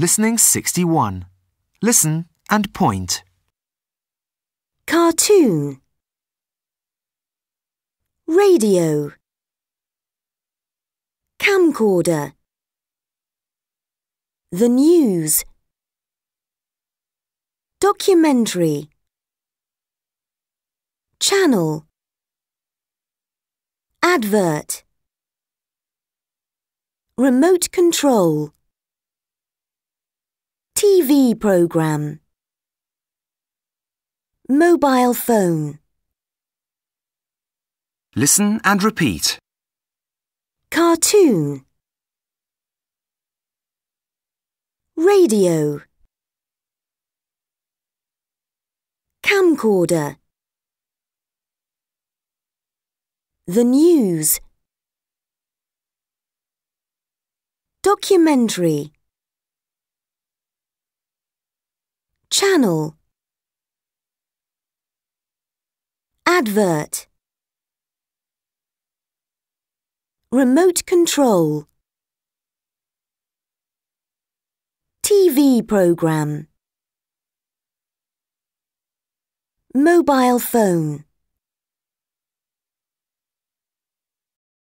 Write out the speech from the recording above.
Listening 61. Listen and point. Cartoon Radio Camcorder The News Documentary Channel Advert Remote Control TV program Mobile phone Listen and repeat. Cartoon Radio Camcorder The news Documentary Channel Advert Remote control TV program Mobile phone